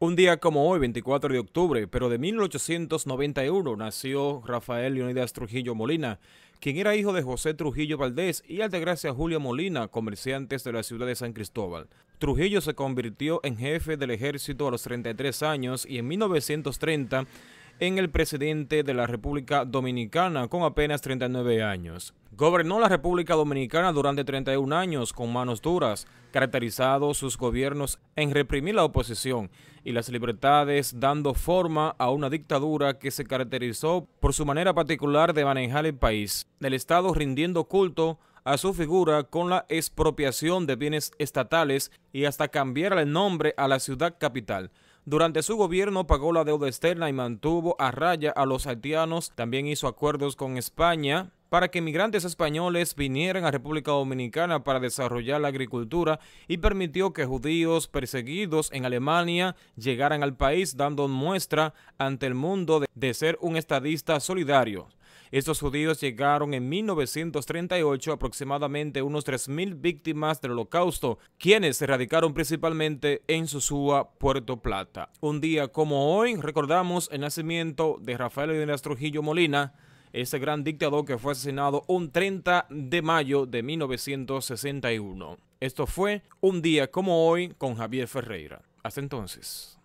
Un día como hoy, 24 de octubre, pero de 1891, nació Rafael Leonidas Trujillo Molina, quien era hijo de José Trujillo Valdés y Gracia Julia Molina, comerciantes de la ciudad de San Cristóbal. Trujillo se convirtió en jefe del ejército a los 33 años y en 1930 en el presidente de la República Dominicana con apenas 39 años. Gobernó la República Dominicana durante 31 años con manos duras, caracterizado sus gobiernos en reprimir la oposición y las libertades, dando forma a una dictadura que se caracterizó por su manera particular de manejar el país, del Estado rindiendo culto a su figura con la expropiación de bienes estatales y hasta cambiar el nombre a la ciudad capital. Durante su gobierno pagó la deuda externa y mantuvo a raya a los haitianos. También hizo acuerdos con España para que migrantes españoles vinieran a República Dominicana para desarrollar la agricultura y permitió que judíos perseguidos en Alemania llegaran al país dando muestra ante el mundo de ser un estadista solidario. Estos judíos llegaron en 1938 aproximadamente unos 3.000 víctimas del holocausto, quienes se radicaron principalmente en Susúa, Puerto Plata. Un día como hoy recordamos el nacimiento de Rafael Díaz Trujillo Molina, ese gran dictador que fue asesinado un 30 de mayo de 1961. Esto fue un día como hoy con Javier Ferreira. Hasta entonces.